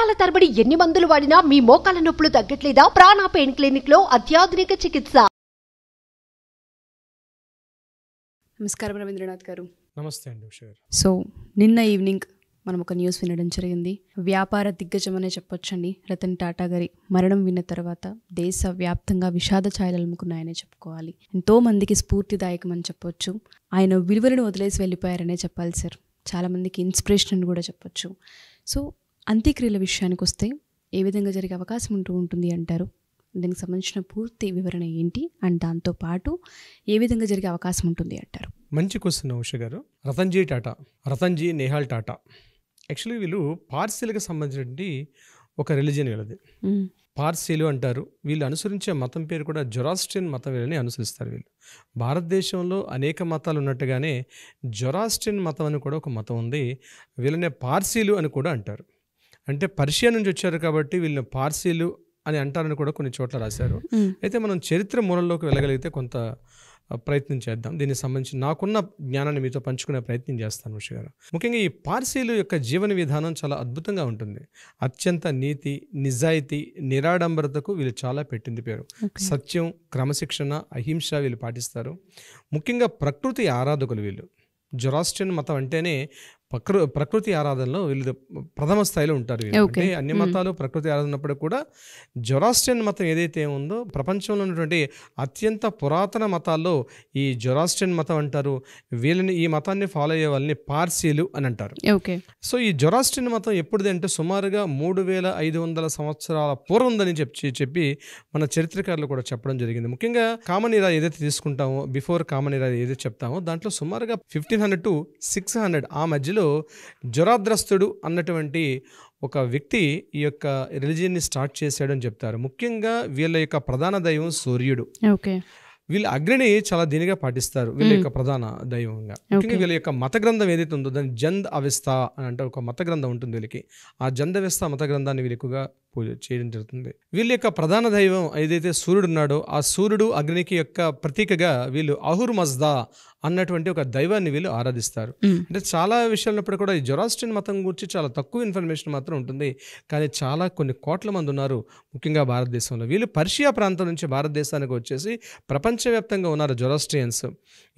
సంవత్సరాల తరబడి ఎన్ని మందులు వాడినా మీ మోకాల నొప్పులు తగ్గట్లేదా ప్రాణ పెయిన్ క్లినిక్ లో అత్యాధునిక చికిత్స నమస్కారం రవీంద్రనాథ్ గారు నమస్తే అండి సో నిన్న ఈవినింగ్ మనం ఒక న్యూస్ వినడం జరిగింది వ్యాపార దిగ్గజం అనే చెప్పొచ్చండి రతన్ టాటా గారి మరణం విన్న తర్వాత దేశ వ్యాప్తంగా విషాద ఛాయలు అలుముకున్నాయనే చెప్పుకోవాలి ఎంతో మందికి స్ఫూర్తిదాయకం అని చెప్పొచ్చు ఆయన విలువలను వదిలేసి వెళ్ళిపోయారనే చెప్పాలి సార్ చాలామందికి ఇన్స్పిరేషన్ అని కూడా చెప్పొచ్చు సో అంత్యక్రియల విషయానికి వస్తే ఏ విధంగా జరిగే అవకాశం ఉంటూ ఉంటుంది అంటారు దీనికి సంబంధించిన పూర్తి వివరణ ఏంటి అండ్ దాంతో పాటు ఏ విధంగా జరిగే అవకాశం ఉంటుంది అంటారు మంచి క్వశ్చన్ ఉష గారు రతన్జీ టాటా రతన్జీ నేహాల్ టాటా యాక్చువల్లీ వీళ్ళు పార్సీలకు సంబంధించినటువంటి ఒక రిలీజియన్ వీళ్ళది పార్సీలు అంటారు వీళ్ళు అనుసరించే మతం పేరు కూడా జొరాస్ట్రియన్ మతం వీళ్ళని అనుసరిస్తారు వీళ్ళు భారతదేశంలో అనేక మతాలు ఉన్నట్టుగానే జొరాస్ట్రియన్ మతం అని కూడా ఒక మతం ఉంది వీళ్ళనే పార్సీలు అని కూడా అంటారు అంటే పర్షియా నుంచి వచ్చారు కాబట్టి వీళ్ళని పార్సీలు అని అంటారని కూడా కొన్ని చోట్ల రాశారు అయితే మనం చరిత్ర మూలంలోకి వెళ్ళగలిగితే కొంత ప్రయత్నం చేద్దాం దీనికి సంబంధించి నాకున్న జ్ఞానాన్ని మీతో పంచుకునే ప్రయత్నం చేస్తాను ఋషి గారు ముఖ్యంగా ఈ పార్సీలు యొక్క జీవన విధానం చాలా అద్భుతంగా ఉంటుంది అత్యంత నీతి నిజాయితీ నిరాడంబరతకు వీళ్ళు చాలా పెట్టింది పేరు సత్యం క్రమశిక్షణ అహింస వీళ్ళు పాటిస్తారు ముఖ్యంగా ప్రకృతి ఆరాధకులు వీళ్ళు జొరాస్ట్రియన్ మతం అంటేనే ప్రకృ ప్రకృతి ఆరాధనలో వీళ్ళు ప్రథమ స్థాయిలో ఉంటారు అంటే అన్ని మతాలు ప్రకృతి ఆరాధనప్పుడు కూడా జొరాస్ట్రియన్ మతం ఏదైతే ఉందో ప్రపంచంలో ఉన్నటువంటి అత్యంత పురాతన మతాల్లో ఈ జొరాస్ట్రియన్ మతం అంటారు వీళ్ళని ఈ మతాన్ని ఫాలో అయ్యే వాళ్ళని పార్సీలు అని అంటారు సో ఈ జొరాస్ట్రియన్ మతం ఎప్పుడుది అంటే సుమారుగా మూడు వేల ఐదు వందల సంవత్సరాల పూర్వందని చెప్పి చెప్పి మన చరిత్రకారులు కూడా చెప్పడం జరిగింది ముఖ్యంగా కామన్ ఇరా ఏదైతే తీసుకుంటామో బిఫోర్ కామన్ ఇరా ఏదైతే చెప్తామో దాంట్లో సుమారుగా fifteen hundred to six hundred ఆ మధ్యలో సమయంలో జ్వరాద్రస్తుడు అన్నటువంటి ఒక వ్యక్తి ఈ యొక్క రిలీజియన్ని స్టార్ట్ చేశాడని చెప్తారు ముఖ్యంగా వీళ్ళ యొక్క ప్రధాన దైవం సూర్యుడు ఓకే వీళ్ళు అగ్రిని చాలా దీనిగా పాటిస్తారు వీళ్ళ యొక్క ప్రధాన దైవంగా వీళ్ళ యొక్క మత గ్రంథం ఏదైతే ఉందో దాని జంద్ అవస్థ అని అంటే ఒక మత గ్రంథం ఉంటుంది వీళ్ళకి ఆ జంద్ అవస్థ మత గ్రంథాన్ని వీళ్ళు ఎక్కువగా పూజ చేయడం జరుగుతుంది వీళ్ళ యొక్క ప్రధాన దైవం ఏదైతే సూర్యుడు ఉన్నాడో ఆ సూర్యుడు అగ్నికి యొక్క ప్రతీకగా వీళ్ళు అహుర్ మజ్దా అన్నటువంటి ఒక దైవాన్ని వీళ్ళు ఆరాధిస్తారు అంటే చాలా విషయాలప్పుడు కూడా ఈ జొరాస్టిన్ మతం గురించి చాలా తక్కువ ఇన్ఫర్మేషన్ మాత్రం ఉంటుంది కానీ చాలా కొన్ని కోట్ల మంది ఉన్నారు ముఖ్యంగా భారతదేశంలో వీళ్ళు పర్షియా ప్రాంతం నుంచి భారతదేశానికి వచ్చేసి ప్రపంచ ప్రపంచవ్యాప్తంగా ఉన్నారు జొరాస్ట్రియన్స్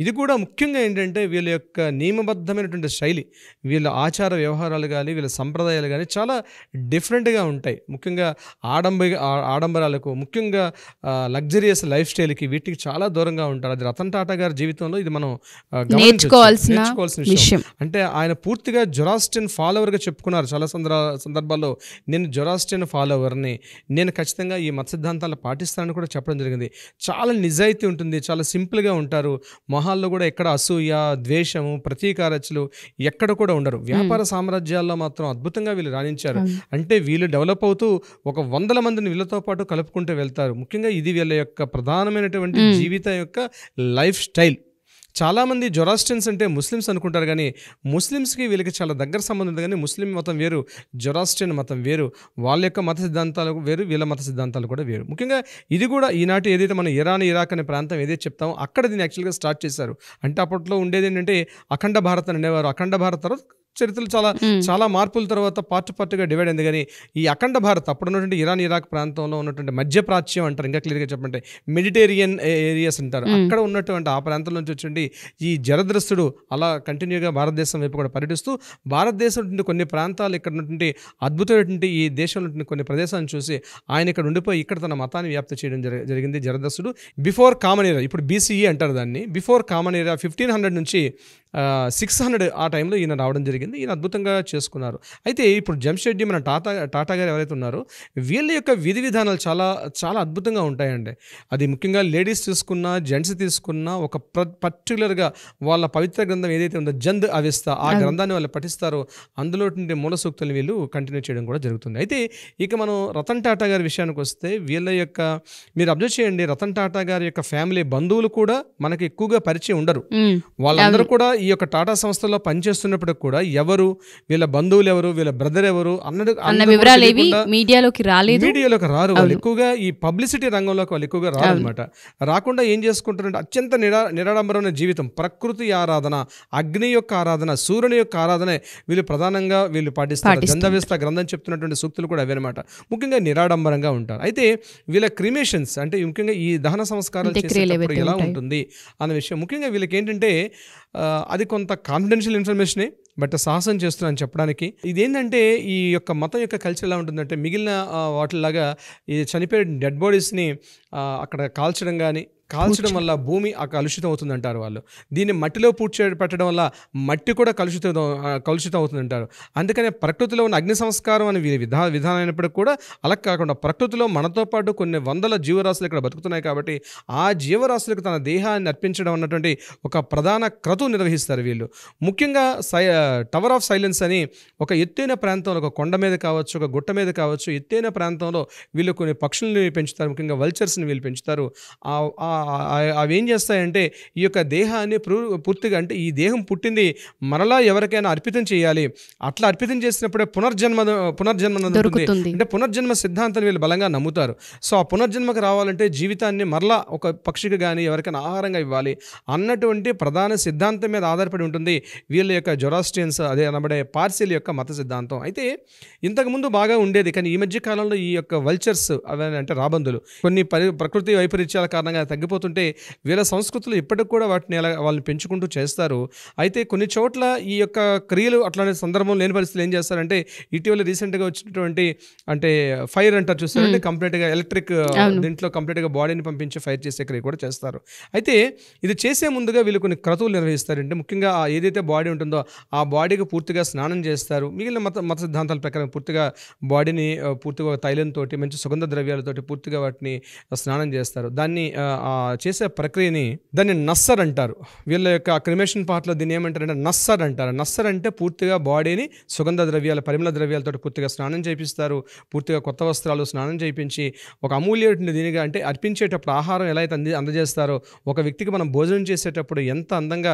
ఇది కూడా ముఖ్యంగా ఏంటంటే వీళ్ళ యొక్క నియమబద్ధమైనటువంటి శైలి వీళ్ళ ఆచార వ్యవహారాలు కానీ వీళ్ళ సంప్రదాయాలు కానీ చాలా డిఫరెంట్గా ఉంటాయి ముఖ్యంగా ఆడంబ ఆడంబరాలకు ముఖ్యంగా లగ్జరియస్ లైఫ్ స్టైల్కి వీటికి చాలా దూరంగా ఉంటారు అది రతన్ టాటా గారి జీవితంలో ఇది మనం నేర్చుకోవాల్సిన విషయం అంటే ఆయన పూర్తిగా జొరాస్టిన్ ఫాలోవర్గా చెప్పుకున్నారు చాలా సందర్భాల్లో నేను జొరాస్టిన్ ఫాలోవర్ని నేను ఖచ్చితంగా ఈ మత సిద్ధాంతాలు పాటిస్తానని కూడా చెప్పడం జరిగింది చాలా నిజాయితీ ఉంటుంది చాలా సింపుల్గా ఉంటారు మొహాల్లో కూడా ఎక్కడ అసూయ ద్వేషము ప్రతీకారచలు ఎక్కడ కూడా ఉండరు వ్యాపార సామ్రాజ్యాల్లో మాత్రం అద్భుతంగా వీళ్ళు రాణించారు అంటే వీళ్ళు డెవలప్ అవుతూ ఒక వందల మందిని వీళ్ళతో పాటు కలుపుకుంటూ వెళ్తారు ముఖ్యంగా ఇది వీళ్ళ యొక్క ప్రధానమైనటువంటి జీవితం యొక్క లైఫ్ స్టైల్ చాలామంది జొరాస్టియన్స్ అంటే ముస్లిమ్స్ అనుకుంటారు కానీ ముస్లిమ్స్కి వీళ్ళకి చాలా దగ్గర సంబంధం ఉంది కానీ ముస్లిం మతం వేరు జొరాస్టియన్ మతం వేరు వాళ్ళ యొక్క మత సిద్ధాంతాలు వేరు వీళ్ళ మత సిద్ధాంతాలు కూడా వేరు ముఖ్యంగా ఇది కూడా ఈనాటి ఏదైతే మన ఇరాన్ ఇరాక్ అనే ప్రాంతం ఏదైతే చెప్తామో అక్కడ దీన్ని యాక్చువల్గా స్టార్ట్ చేశారు అంటే అప్పట్లో ఉండేది ఏంటంటే అఖండ భారత్ అనేవారు అఖండ భారత్ తర్వాత చరిత్రలు చాలా చాలా మార్పుల తర్వాత పార్ట్ పార్ట్గా డివైడ్ అయింది కానీ ఈ అఖండ భారత్ అప్పుడు ఉన్నటువంటి ఇరాన్ ఇరాక్ ప్రాంతంలో ఉన్నటువంటి మధ్య ప్రాచ్యం అంటారు ఇంకా క్లియర్గా చెప్పండి మెడిటేరియన్ ఏరియాస్ అంటారు అక్కడ ఉన్నటువంటి ఆ ప్రాంతం నుంచి వచ్చండి ఈ జరద్రస్తుడు అలా కంటిన్యూగా భారతదేశం వైపు కూడా పర్యటిస్తూ భారతదేశం కొన్ని ప్రాంతాలు ఇక్కడ ఉన్నటువంటి అద్భుతమైనటువంటి ఈ దేశంలో కొన్ని ప్రదేశాలను చూసి ఆయన ఇక్కడ ఉండిపోయి ఇక్కడ తన మతాన్ని వ్యాప్తి చేయడం జరిగింది జరదస్తుడు బిఫోర్ కామన్ ఏరియా ఇప్పుడు బీసీఈ e అంటారు దాన్ని before common area fifteen hundred నుంచి సిక్స్ హండ్రెడ్ ఆ టైంలో ఈయన రావడం జరిగింది ఈయన అద్భుతంగా చేసుకున్నారు అయితే ఇప్పుడు జంషెడ్డి మన టాటా టాటా గారు ఎవరైతే ఉన్నారో వీళ్ళ యొక్క విధి విధానాలు చాలా చాలా అద్భుతంగా ఉంటాయండి అది ముఖ్యంగా లేడీస్ తీసుకున్న జెంట్స్ తీసుకున్న ఒక పర్టికులర్గా వాళ్ళ పవిత్ర గ్రంథం ఏదైతే ఉందో జంద్ అవిస్తా ఆ గ్రంథాన్ని వాళ్ళు పఠిస్తారో అందులో మూల సూక్తులు వీళ్ళు కంటిన్యూ చేయడం కూడా జరుగుతుంది అయితే ఇక మనం రతన్ టాటా గారి విషయానికి వస్తే వీళ్ళ యొక్క మీరు అబ్జర్వ్ చేయండి రతన్ టాటా గారి యొక్క ఫ్యామిలీ బంధువులు కూడా మనకి ఎక్కువగా పరిచయం ఉండరు వాళ్ళందరూ కూడా ఈ యొక్క టాటా సంస్థలో పనిచేస్తున్నప్పుడు కూడా ఎవరు వీళ్ళ బంధువులు ఎవరు వీళ్ళ బ్రదర్ ఎవరు అన్నది అన్న వివరాలు ఏవి మీడియాలోకి రాలేదు మీడియాలోకి రారు వాళ్ళు ఎక్కువగా ఈ పబ్లిసిటీ రంగంలోకి వాళ్ళు ఎక్కువగా రారు అనమాట రాకుండా ఏం చేసుకుంటారంటే అత్యంత నిరాడంబరమైన జీవితం ప్రకృతి ఆరాధన అగ్ని యొక్క ఆరాధన సూర్యుని యొక్క ఆరాధన వీళ్ళు ప్రధానంగా వీళ్ళు పాటిస్తారు గంధవ్యస్థ గ్రంథం చెప్తున్నటువంటి సూక్తులు కూడా అనమాట ముఖ్యంగా నిరాడంబరంగా ఉంటారు అయితే వీళ్ళ క్రిమేషన్స్ అంటే ముఖ్యంగా ఈ దహన సంస్కారాలు ఎలా ఉంటుంది అన్న విషయం ముఖ్యంగా వీళ్ళకి ఏంటంటే అది కొంత కాన్ఫిడెన్షియల్ ఇన్ఫర్మేషనే బట్ సాహసం చేస్తున్నాను చెప్పడానికి ఇదేంటంటే ఈ యొక్క మతం యొక్క కల్చర్ ఎలా ఉంటుందంటే మిగిలిన వాటిలాగా ఈ చనిపోయే డెడ్ బాడీస్ని అక్కడ కాల్చడం కానీ కాల్చడం వల్ల భూమి ఆ కలుషితం అవుతుంది అంటారు వాళ్ళు దీన్ని మట్టిలో పూడ్చే పెట్టడం వల్ల మట్టి కూడా కలుషితం కలుషితం అవుతుంది అంటారు అందుకనే ప్రకృతిలో ఉన్న అగ్ని సంస్కారం అనే విధా విధానం అయినప్పటికీ కూడా అలా కాకుండా ప్రకృతిలో మనతో పాటు కొన్ని వందల జీవరాశులు ఇక్కడ బతుకుతున్నాయి కాబట్టి ఆ జీవరాశులకు తన దేహాన్ని అర్పించడం అన్నటువంటి ఒక ప్రధాన క్రతువు నిర్వహిస్తారు వీళ్ళు ముఖ్యంగా సై టవర్ ఆఫ్ సైలెన్స్ అని ఒక ఎత్తైన ప్రాంతంలో ఒక కొండ మీద కావచ్చు ఒక గుట్ట మీద కావచ్చు ఎత్తైన ప్రాంతంలో వీళ్ళు కొన్ని పక్షుల్ని పెంచుతారు ముఖ్యంగా వల్చర్స్ని వీళ్ళు పెంచుతారు ఆ అవి ఏం చేస్తాయంటే ఈ యొక్క దేహాన్ని పూర్తిగా అంటే ఈ దేహం పుట్టింది మరలా ఎవరికైనా అర్పితం చేయాలి అట్లా అర్పితం చేసినప్పుడే పునర్జన్మ పునర్జన్మ అంటే పునర్జన్మ సిద్ధాంతాన్ని వీళ్ళు బలంగా నమ్ముతారు సో ఆ పునర్జన్మకు రావాలంటే జీవితాన్ని మరలా ఒక పక్షికి కానీ ఎవరికైనా ఆహారంగా ఇవ్వాలి అన్నటువంటి ప్రధాన సిద్ధాంతం మీద ఆధారపడి ఉంటుంది వీళ్ళ యొక్క జొరాస్టియన్స్ అదే అనబడే పార్సిల్ యొక్క మత సిద్ధాంతం అయితే ఇంతకుముందు బాగా ఉండేది కానీ ఈ మధ్య కాలంలో ఈ యొక్క వల్చర్స్ అవి అంటే రాబందులు కొన్ని పరి ప్రకృతి వైపరీత్యాల కారణంగా తగ్గిపోయి మారిపోతుంటే వీళ్ళ సంస్కృతులు ఇప్పటికి కూడా వాటిని ఎలా వాళ్ళని పెంచుకుంటూ చేస్తారు అయితే కొన్ని చోట్ల ఈ యొక్క క్రియలు అట్లాంటి సందర్భం లేని పరిస్థితులు ఏం చేస్తారంటే ఇటీవల రీసెంట్గా వచ్చినటువంటి అంటే ఫైర్ అంటారు చూస్తారంటే కంప్లీట్గా ఎలక్ట్రిక్ దీంట్లో కంప్లీట్గా బాడీని పంపించి ఫైర్ చేసే క్రియ కూడా చేస్తారు అయితే ఇది చేసే ముందుగా వీళ్ళు కొన్ని క్రతువులు నిర్వహిస్తారంటే ముఖ్యంగా ఏదైతే బాడీ ఉంటుందో ఆ బాడీకి పూర్తిగా స్నానం చేస్తారు మిగిలిన మత మత సిద్ధాంతాల ప్రకారం పూర్తిగా బాడీని పూర్తిగా తైలంతో మంచి సుగంధ ద్రవ్యాలతోటి పూర్తిగా వాటిని స్నానం చేస్తారు దాన్ని ఆ చేసే ప్రక్రియని దాన్ని నస్సర్ అంటారు వీళ్ళ యొక్క క్రిమేషన్ పార్ట్లో దీన్ని ఏమంటారంటే నస్సర్ అంటారు నస్సర్ అంటే పూర్తిగా బాడీని సుగంధ ద్రవ్యాల పరిమళ ద్రవ్యాలతో పూర్తిగా స్నానం చేపిస్తారు పూర్తిగా కొత్త వస్త్రాలు స్నానం చేయించి ఒక అమూల్యమైన దీనిగా అంటే అర్పించేటప్పుడు ఆహారం ఎలా అయితే అంది అందజేస్తారో ఒక వ్యక్తికి మనం భోజనం చేసేటప్పుడు ఎంత అందంగా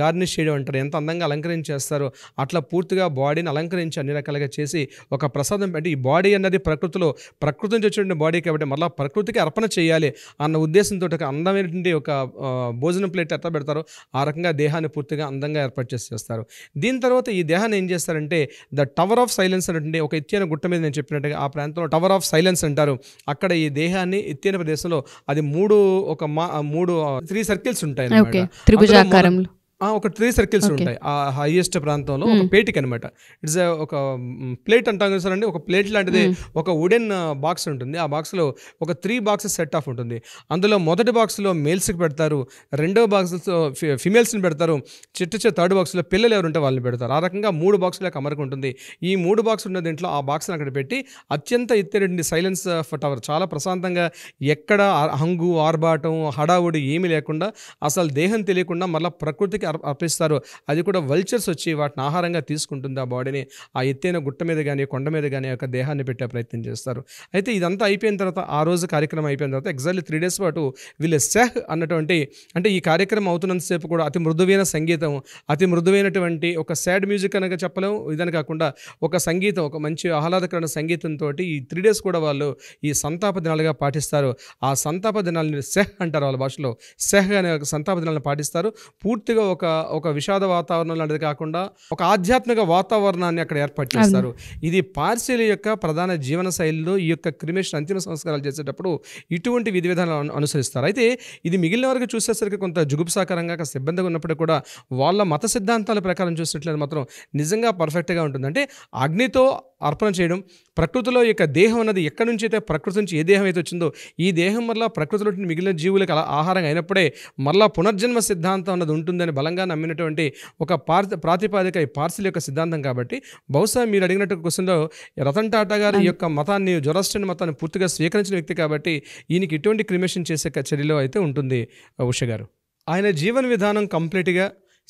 గార్నిష్ చేయడం అంటారు ఎంత అందంగా అలంకరించేస్తారో అట్లా పూర్తిగా బాడీని అలంకరించి అన్ని రకాలుగా చేసి ఒక ప్రసాదం అంటే ఈ బాడీ అన్నది ప్రకృతిలో ప్రకృతి నుంచి వచ్చిన బాడీ కాబట్టి మరలా ప్రకృతికి అర్పణ చేయాలి అన్న ఉద్దేశంతో ఒక అందమైనటువంటి ఒక భోజనం ప్లేట్ ఎట్లా పెడతారో ఆ రకంగా దేహాన్ని పూర్తిగా అందంగా ఏర్పాటు చేసి చేస్తారు దీని తర్వాత ఈ దేహాన్ని ఏం చేస్తారంటే ద టవర్ ఆఫ్ సైలెన్స్ అనేటువంటి ఒక ఎత్తైన గుట్ట మీద నేను చెప్పినట్టుగా ఆ ప్రాంతంలో టవర్ ఆఫ్ సైలెన్స్ అంటారు అక్కడ ఈ దేహాన్ని ఎత్తైన ప్రదేశంలో అది మూడు ఒక మా మూడు త్రీ సర్కిల్స్ ఉంటాయి ఒక త్రీ సర్కిల్స్ ఉంటాయి ఆ హైయెస్ట్ ప్రాంతంలో ఒక పేటిక్ అనమాట ఇట్స్ ఒక ప్లేట్ అంటాం కదా సార్ అండి ఒక ప్లేట్ లాంటిది ఒక వుడెన్ బాక్స్ ఉంటుంది ఆ బాక్స్లో ఒక త్రీ బాక్సెస్ సెట్ ఆఫ్ ఉంటుంది అందులో మొదటి బాక్స్లో మేల్స్కి పెడతారు రెండో బాక్స్లో ఫిమేల్స్ని పెడతారు చిట్ట థర్డ్ బాక్స్లో పిల్లలు ఎవరు ఉంటే వాళ్ళని పెడతారు ఆ రకంగా మూడు బాక్సుల అమరకు ఉంటుంది ఈ మూడు బాక్స్ ఉన్న దీంట్లో ఆ బాక్స్ని అక్కడ పెట్టి అత్యంత ఎత్తేటువంటి సైలెన్స్ టవర్ చాలా ప్రశాంతంగా ఎక్కడ హంగు ఆర్భాటం హడావుడి ఏమీ లేకుండా అసలు దేహం తెలియకుండా మళ్ళీ ప్రకృతికి అర్పిస్తారు అది కూడా వల్చర్స్ వచ్చి వాటిని ఆహారంగా తీసుకుంటుంది ఆ బాడీని ఆ ఎత్తైన గుట్ట మీద కానీ కొండ మీద కానీ యొక్క దేహాన్ని పెట్టే ప్రయత్నం చేస్తారు అయితే ఇదంతా అయిపోయిన తర్వాత ఆ రోజు కార్యక్రమం అయిపోయిన తర్వాత ఎగ్జాక్ట్లీ త్రీ డేస్ పాటు వీళ్ళు సెహ్ అన్నటువంటి అంటే ఈ కార్యక్రమం అవుతున్నంతసేపు కూడా అతి మృదువైన సంగీతం అతి మృదువైనటువంటి ఒక సాడ్ మ్యూజిక్ అనగా చెప్పలేము ఇదని కాకుండా ఒక సంగీతం ఒక మంచి ఆహ్లాదకరమైన సంగీతంతో ఈ త్రీ డేస్ కూడా వాళ్ళు ఈ సంతాప దినాలుగా పాటిస్తారు ఆ సంతాప దినాలని సెహ్ అంటారు వాళ్ళ భాషలో సెహ్ అనే ఒక సంతాప దినాలను పాటిస్తారు పూర్తిగా ఒక ఒక ఒక విషాద వాతావరణం లాంటిది కాకుండా ఒక ఆధ్యాత్మిక వాతావరణాన్ని అక్కడ ఏర్పాటు చేస్తారు ఇది పార్సీల యొక్క ప్రధాన జీవన శైలిలో ఈ యొక్క క్రిమేషన్ అంతిమ సంస్కారాలు చేసేటప్పుడు ఇటువంటి విధి విధానాలు అనుసరిస్తారు అయితే ఇది మిగిలిన వరకు చూసేసరికి కొంత జుగుప్సాకరంగా ఒక సిబ్బందిగా ఉన్నప్పుడు కూడా వాళ్ళ మత సిద్ధాంతాల ప్రకారం చూసినట్లయితే మాత్రం నిజంగా పర్ఫెక్ట్గా ఉంటుంది అంటే అగ్నితో అర్పణ చేయడం ప్రకృతిలో యొక్క దేహం అన్నది ఎక్కడి నుంచి అయితే ప్రకృతి నుంచి ఏ దేహం అయితే వచ్చిందో ఈ దేహం మరలా ప్రకృతిలో మిగిలిన జీవులకు అలా ఆహారం అయినప్పుడే మరలా పునర్జన్మ సిద్ధాంతం అన్నది ఉంటుందని బలంగా నమ్మినటువంటి ఒక పార్ ప్రాతిపాదిక పార్సిల్ యొక్క సిద్ధాంతం కాబట్టి బహుశా మీరు అడిగినట్టు క్వశ్చన్లో రతన్ టాటా గారి యొక్క మతాన్ని జొరాస్ట్రన్ మతాన్ని పూర్తిగా స్వీకరించిన వ్యక్తి కాబట్టి ఈయనకి ఇటువంటి క్రిమేషన్ చేసే చర్యలో అయితే ఉంటుంది ఉష గారు ఆయన జీవన విధానం కంప్లీట్గా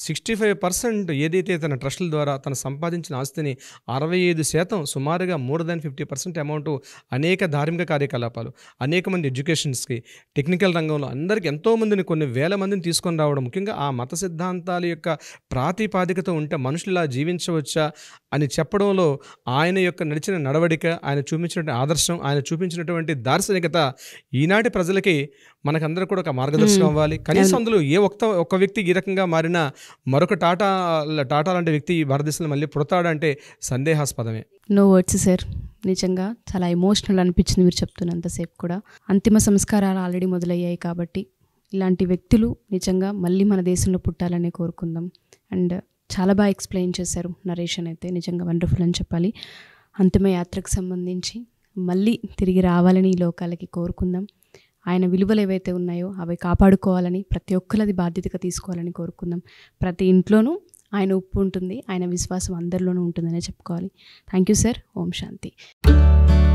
సిక్స్టీ ఫైవ్ పర్సెంట్ ఏదైతే తన ట్రస్టుల ద్వారా తను సంపాదించిన ఆస్తిని అరవై ఐదు శాతం సుమారుగా more than fifty percent amount అనేక ధార్మిక కార్యకలాపాలు అనేక మంది ఎడ్యుకేషన్స్కి టెక్నికల్ రంగంలో అందరికీ ఎంతోమందిని కొన్ని వేల మందిని తీసుకొని రావడం ముఖ్యంగా ఆ మత సిద్ధాంతాల యొక్క ప్రాతిపాదికత ఉంటే మనుషులు ఇలా జీవించవచ్చా అని చెప్పడంలో ఆయన యొక్క నడిచిన నడవడిక ఆయన చూపించినటువంటి ఆదర్శం ఆయన చూపించినటువంటి దార్శనికత ఈనాటి ప్రజలకి మనకందరూ కూడా ఒక మార్గదర్శనం అవ్వాలి కనీసం అందులో ఏ ఒక్క ఒక్క వ్యక్తి ఈ రకంగా మారినా మరొక టాటా టాటా లాంటి వ్యక్తి భారతదేశంలో మళ్ళీ పుడతాడంటే సందేహాస్పదమే నో వర్డ్స్ సార్ నిజంగా చాలా ఎమోషనల్ అనిపించింది మీరు చెప్తున్నంతసేపు కూడా అంతిమ సంస్కారాలు ఆల్రెడీ మొదలయ్యాయి కాబట్టి ఇలాంటి వ్యక్తులు నిజంగా మళ్ళీ మన దేశంలో పుట్టాలని కోరుకుందాం అండ్ చాలా బాగా ఎక్స్ప్లెయిన్ చేశారు నరేషన్ అయితే నిజంగా వండర్ఫుల్ అని చెప్పాలి అంతిమ యాత్రకు సంబంధించి మళ్ళీ తిరిగి రావాలని ఈ లోకాలకి కోరుకుందాం ఆయన విలువలు ఏవైతే ఉన్నాయో అవి కాపాడుకోవాలని ప్రతి ఒక్కరిది బాధ్యతగా తీసుకోవాలని కోరుకుందాం ప్రతి ఇంట్లోనూ ఆయన ఉప్పు ఉంటుంది ఆయన విశ్వాసం అందరిలోనూ ఉంటుందనే చెప్పుకోవాలి థ్యాంక్ యూ సార్ ఓం శాంతి